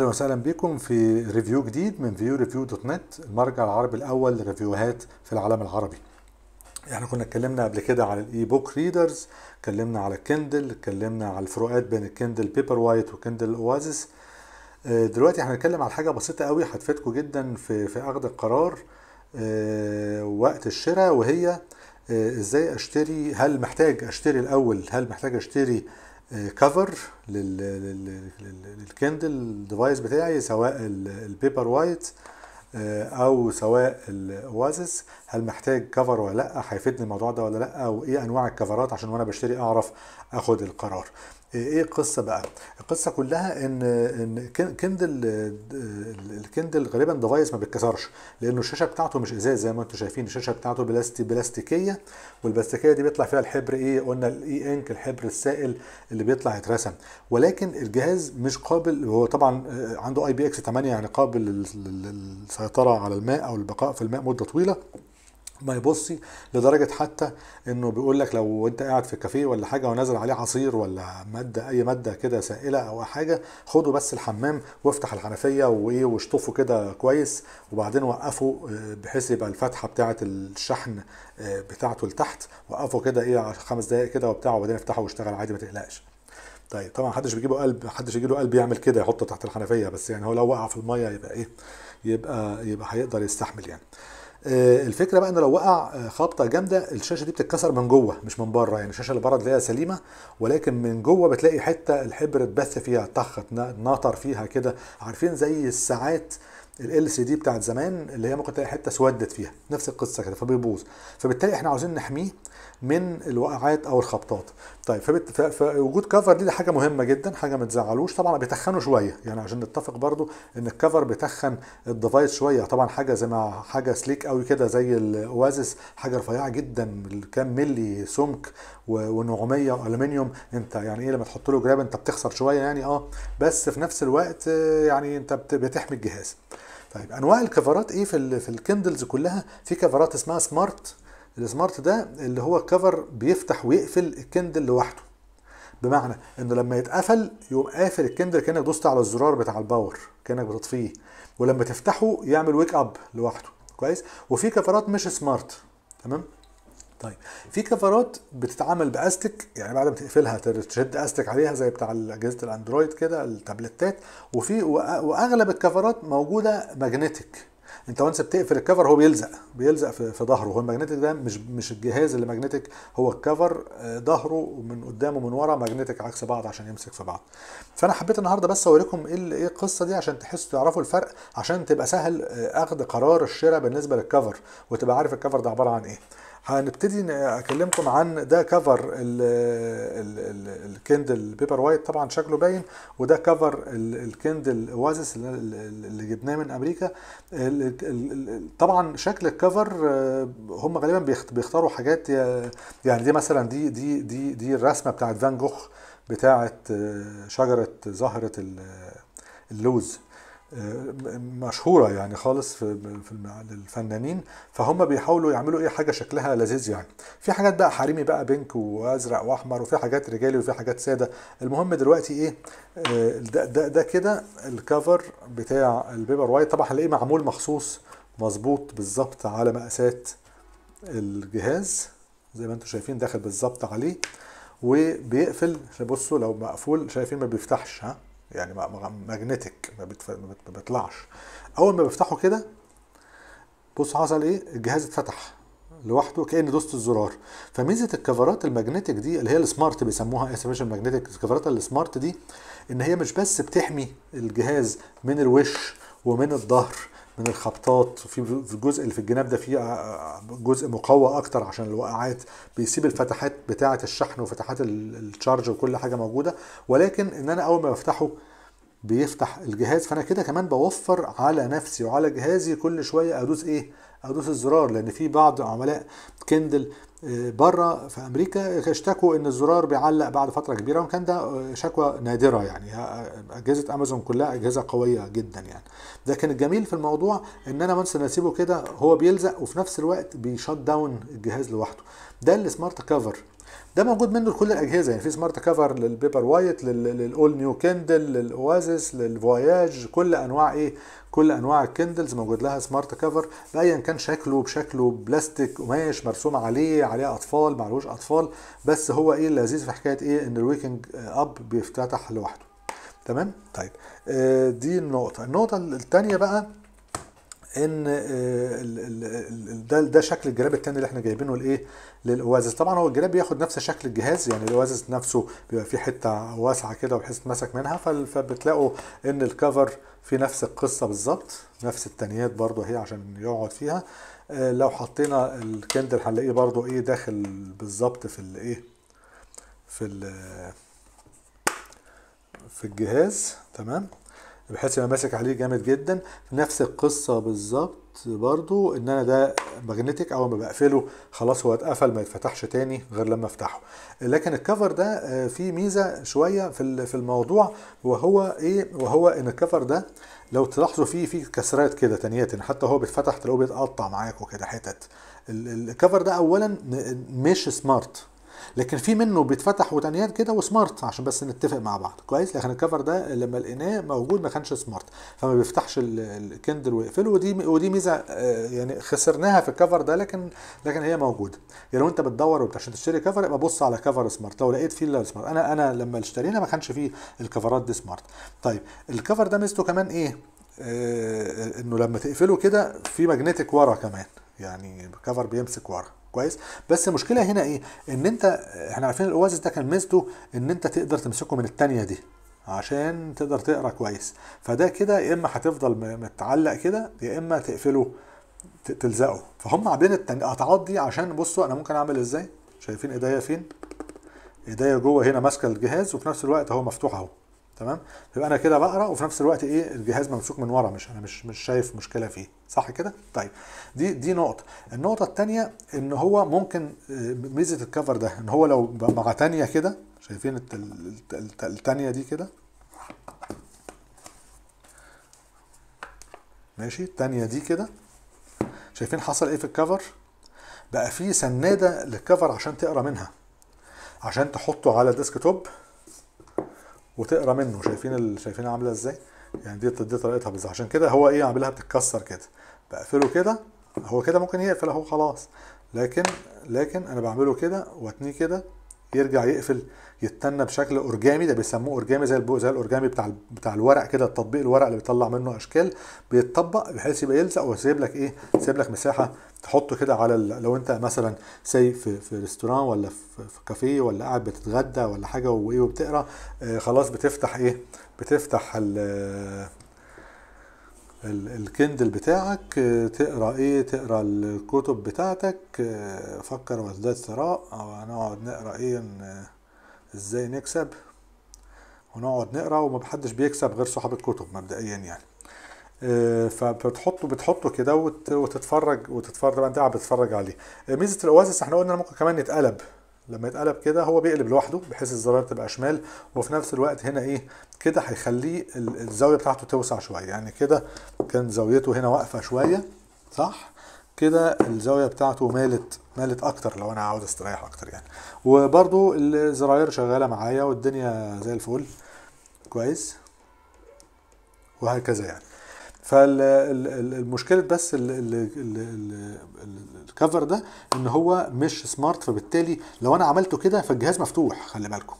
اهلا وسهلا بكم في ريفيو جديد من فيو ريفيو دوت نت المرجع العربي الاول للريفيوهات في العالم العربي احنا كنا اتكلمنا قبل كده على الاي بوك ريدرز اتكلمنا على كندل اتكلمنا على الفروقات بين الكندل بيبر وايت وكندل اوازيس آه، دلوقتي هنتكلم على حاجه بسيطه قوي هتفيدكم جدا في في اخذ القرار آه، وقت الشراء وهي آه، ازاي اشتري هل محتاج اشتري الاول هل محتاج اشتري كفر للكندل ديفايس بتاعي سواء البيبر وايت آه، او سواء الاوازس هل محتاج كفر ولا لا هيفيدني الموضوع ده ولا لا او ايه انواع الكفرات عشان وانا بشتري اعرف اخد القرار آه، ايه القصه بقى القصه كلها ان ان كندل آه، الكندل غالبا ديفايس ما بيتكسرش لانه الشاشه بتاعته مش ازاز زي ما انتم شايفين الشاشه بتاعته بلاستي بلاستيكيه والبلاستيكيه دي بيطلع فيها الحبر ايه قلنا الاي انك الحبر السائل اللي بيطلع يترسم ولكن الجهاز مش قابل هو طبعا عنده اي بي اكس 8 يعني قابل لل السيطرة على الماء أو البقاء في الماء مدة طويلة ما يبصي لدرجة حتى انه بيقول لك لو انت قاعد في كافيه ولا حاجة ونازل عليه عصير ولا مادة اي مادة كده سائلة او حاجة خدوا بس الحمام وافتح الحنفية وايه واشطفوا كده كويس وبعدين وقفوا آه، بحيث يبقى الفتحة بتاعة الشحن آه، بتاعته لتحت وقفوا كده ايه خمس دقايق كده وبتاع وبعدين افتحوا واشتغل عادي ما تقلقش طيب طبعا حدش بيجيبه قلب حدش يجيله قلب يعمل كده يحطه تحت الحنفيه بس يعني هو لو وقع في الميه يبقى ايه يبقى يبقى هيقدر يستحمل يعني آه، الفكره بقى ان لو وقع آه، خبطه جامده الشاشه دي بتتكسر من جوه مش من بره يعني الشاشه اللي بره تلاقيها سليمه ولكن من جوه بتلاقي حته الحبر اتبث فيها طخت نطر فيها كده عارفين زي الساعات ال سي دي بتاعت زمان اللي هي ممكن تلاقي حته اسودت فيها نفس القصه كده فبيبوظ فبالتالي احنا عاوزين نحميه من الوقعات او الخبطات طيب فبت... فوجود كفر دي, حاجه مهمه جدا حاجه ما تزعلوش طبعا بيتخنوا شويه يعني عشان نتفق برضو ان الكفر بيتخن الديفايس شويه طبعا حاجه زي ما حاجه سليك قوي كده زي الاوازيس حاجه رفيعه جدا كام ملي سمك ونعوميه والومنيوم انت يعني ايه لما تحط له جراب انت بتخسر شويه يعني اه بس في نفس الوقت آه، يعني انت بتحمي الجهاز طيب انواع الكفرات ايه في في الكندلز كلها في كفرات اسمها سمارت السمارت ده اللي هو كفر بيفتح ويقفل الكندل لوحده بمعنى انه لما يتقفل يقوم قافل الكندل كانك دوست على الزرار بتاع الباور كانك بتطفيه ولما تفتحه يعمل ويك اب لوحده كويس وفي كفرات مش سمارت تمام طيب في كفرات بتتعمل باستك يعني بعد ما تقفلها تشد استك عليها زي بتاع اجهزه الاندرويد كده التابلتات وفي واغلب الكفرات موجوده ماجنتيك انت وانس بتقفل الكفر هو بيلزق بيلزق في, في ظهره هو الماجنتيك ده مش مش الجهاز اللي ماجنتيك هو الكفر آه، ظهره ومن قدامه ومن ورا ماجنتيك عكس بعض عشان يمسك في بعض فانا حبيت النهارده بس اوريكم ايه ايه القصه دي عشان تحسوا تعرفوا الفرق عشان تبقى سهل آه، اخذ قرار الشراء بالنسبه للكفر وتبقى عارف الكفر ده عباره عن ايه هنبتدي اكلمكم عن ده كفر الكندل بيبر وايت طبعا شكله باين وده كفر الكندل اوازيس اللي جبناه من امريكا طبعا شكل الكفر آه، هم غالبا بيختاروا حاجات يعني دي مثلا دي دي دي دي الرسمه بتاعت فان جوخ بتاعت آه، شجره زهره اللوز مشهوره يعني خالص في في الفنانين فهم بيحاولوا يعملوا ايه حاجه شكلها لذيذ يعني في حاجات بقى حريمي بقى بينك وازرق واحمر وفي حاجات رجالي وفي حاجات ساده المهم دلوقتي ايه آه، ده ده, ده كده الكفر بتاع البيبر وايت طبعا هنلاقيه معمول مخصوص مظبوط بالظبط على مقاسات الجهاز زي ما انتم شايفين داخل بالظبط عليه وبيقفل بصوا لو مقفول شايفين ما بيفتحش ها يعني ماجنتيك ما, بيطلعش اول ما بفتحه كده بص حصل ايه الجهاز اتفتح لوحده كان دوست الزرار فميزه الكفرات الماجنتيك دي اللي هي السمارت بيسموها اسميشن ماجنتيك الكفرات السمارت دي ان هي مش بس بتحمي الجهاز من الوش ومن الظهر من الخبطات في الجزء اللي في الجناب ده فيه جزء مقوى اكتر عشان الوقعات بيسيب الفتحات بتاعه الشحن وفتحات الشارج وكل حاجه موجوده ولكن ان انا اول ما بفتحه بيفتح الجهاز فانا كده كمان بوفر على نفسي وعلى جهازي كل شويه ادوس ايه ادوس الزرار لان في بعض عملاء كندل بره في امريكا اشتكوا ان الزرار بيعلق بعد فتره كبيره وكان ده شكوى نادره يعني اجهزه امازون كلها اجهزه قويه جدا يعني لكن الجميل في الموضوع ان انا مثلا اسيبه كده هو بيلزق وفي نفس الوقت بيشت داون الجهاز لوحده ده السمارت كفر ده موجود منه لكل الاجهزه يعني في سمارت كفر للبيبر وايت للاول نيو كندل للاوازيس للفواياج كل انواع ايه كل انواع الكندلز موجود لها سمارت كفر بايا كان شكله بشكله بلاستيك قماش مرسوم عليه عليها اطفال معلوش اطفال بس هو ايه اللذيذ في حكايه ايه ان الويكنج اب بيفتتح لوحده تمام طيب آه، دي النقطه النقطه الثانيه بقى ان آه، ده ده شكل الجراب الثاني اللي احنا جايبينه لايه للاوازس طبعا هو الجراب بياخد نفس شكل الجهاز يعني الاوازس نفسه بيبقى فيه حته واسعه كده وبحيث تمسك منها فبتلاقوا ان الكفر في نفس القصه بالظبط نفس التنيات برضو هي عشان يقعد فيها آه، لو حطينا الكندل هنلاقيه برضو ايه داخل بالظبط في الايه في في الجهاز تمام بحيث انا ماسك عليه جامد جدا نفس القصه بالظبط برضو ان انا ده ماجنتيك اول ما بقفله خلاص هو اتقفل ما يتفتحش تاني غير لما افتحه لكن الكفر ده آه، فيه ميزه شويه في في الموضوع وهو ايه وهو ان الكفر ده لو تلاحظوا فيه فيه كسرات كده تانيات حتى هو بيتفتح تلاقوه بيتقطع معاك وكده حتت الكفر ده اولا مش سمارت لكن في منه بيتفتح وتانيات كده وسمارت عشان بس نتفق مع بعض كويس لكن الكفر ده لما لقيناه موجود ما كانش سمارت فما بيفتحش الكندل ويقفله ودي ودي ميزه آه، يعني خسرناها في الكفر ده لكن لكن هي موجوده يعني لو انت بتدور عشان تشتري كفر يبقى بص على كفر سمارت لو لقيت فيه اللي سمارت انا انا لما اشترينا ما كانش فيه الكفرات دي سمارت طيب الكفر ده ميزته كمان ايه آه انه لما تقفله كده في ماجنتيك ورا كمان يعني الكفر بيمسك ورا كويس بس المشكله هنا ايه ان انت احنا عارفين الاوازيس ده كان ميزته ان انت تقدر تمسكه من الثانيه دي عشان تقدر تقرا كويس فده كده يا اما هتفضل متعلق كده يا اما تقفله تلزقه فهم عاملين القطعات دي عشان بصوا انا ممكن اعمل ازاي شايفين ايديا فين ايديا جوه هنا ماسكه الجهاز وفي نفس الوقت اهو مفتوح اهو تمام يبقى انا كده بقرا وفي نفس الوقت ايه الجهاز ممسوك من ورا مش انا مش مش شايف مشكله فيه صح كده طيب دي دي نقطه النقطه الثانيه ان هو ممكن آه، ميزه الكفر ده ان هو لو مع ثانيه كده شايفين الثانيه دي كده ماشي الثانيه دي كده شايفين حصل ايه في الكفر بقى في سناده للكفر عشان تقرا منها عشان تحطه على الديسك توب وتقرا منه شايفين ال... شايفينها عامله ازاي يعني دي دي طريقتها بالظبط عشان كده هو ايه عاملها بتتكسر كده بقفله كده هو كده ممكن يقفل اهو خلاص لكن لكن انا بعمله كده واتنيه كده يرجع يقفل يتنى بشكل اورجامي ده بيسموه اورجامي زي البو زي الاورجامي بتاع بتاع الورق كده التطبيق الورق اللي بيطلع منه اشكال بيتطبق بحيث يبقى يلزق ويسيب لك ايه سايب لك مساحه تحطه كده على ال... لو انت مثلا ساي في في ريستوران ولا في, في كافيه ولا قاعد بتتغدى ولا حاجه وايه وبتقرا آه خلاص بتفتح ايه بتفتح ال الكندل بتاعك تقرا ايه تقرا الكتب بتاعتك فكر وازداد ثراء هنقعد نقرا ايه ازاي نكسب ونقعد نقرا ومحدش بيكسب غير صحاب الكتب مبدئيا يعني آه، فبتحطه بتحطه كده وتتفرج وتتفرج بقى انت قاعد بتتفرج عليه آه، ميزه الاواسس احنا قلنا ممكن كمان يتقلب لما يتقلب كده هو بيقلب لوحده بحيث الزراير تبقى شمال وفي نفس الوقت هنا ايه كده هيخليه الزاويه بتاعته توسع شويه يعني كده كان زاويته هنا واقفه شويه صح كده الزاويه بتاعته مالت مالت اكتر لو انا عاوز استريح اكتر يعني وبرده الزراير شغاله معايا والدنيا زي الفل كويس وهكذا يعني فالمشكله بس الكفر ده ان هو مش سمارت فبالتالي لو انا عملته كده فالجهاز مفتوح خلي بالكم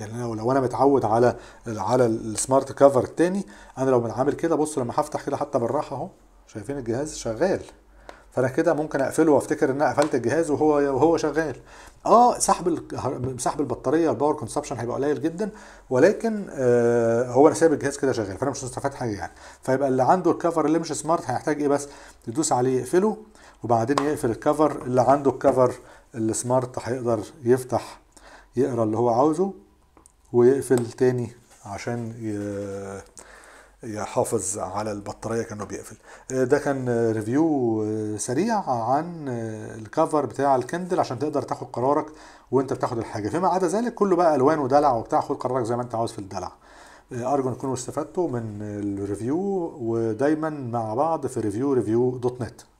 يعني لو لو انا متعود على على السمارت كفر التاني انا لو متعامل كده بص لما هفتح كده حتى بالراحه اهو شايفين الجهاز شغال فانا كده ممكن اقفله وافتكر ان انا قفلت الجهاز وهو وهو شغال اه سحب سحب البطاريه الباور كونسبشن هيبقى قليل جدا ولكن آه هو انا سايب الجهاز كده شغال فانا مش مستفاد حاجه يعني فيبقى اللي عنده الكفر اللي مش سمارت هيحتاج ايه بس تدوس عليه يقفله وبعدين يقفل الكفر اللي عنده الكفر السمارت هيقدر يفتح يقرا اللي هو عاوزه ويقفل تاني عشان ي... يحافظ على البطاريه كانه بيقفل آه، ده كان ريفيو آه، سريع عن آه، الكفر بتاع الكندل عشان تقدر تاخد قرارك وانت بتاخد الحاجه فيما عدا ذلك كله بقى الوان ودلع وبتاع خد قرارك زي ما انت عاوز في الدلع ارجو ان تكونوا استفدتوا من الريفيو ودايما مع بعض في ريفيو ريفيو دوت نت